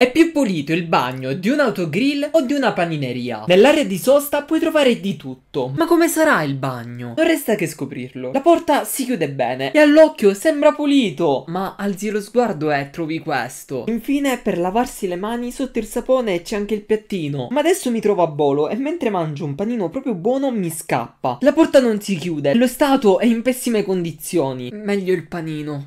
È più pulito il bagno di un autogrill o di una panineria? Nell'area di sosta puoi trovare di tutto. Ma come sarà il bagno? Non resta che scoprirlo. La porta si chiude bene e all'occhio sembra pulito. Ma alzi lo sguardo e trovi questo. Infine, per lavarsi le mani, sotto il sapone c'è anche il piattino. Ma adesso mi trovo a bolo e mentre mangio un panino proprio buono mi scappa. La porta non si chiude, lo stato è in pessime condizioni. Meglio il panino.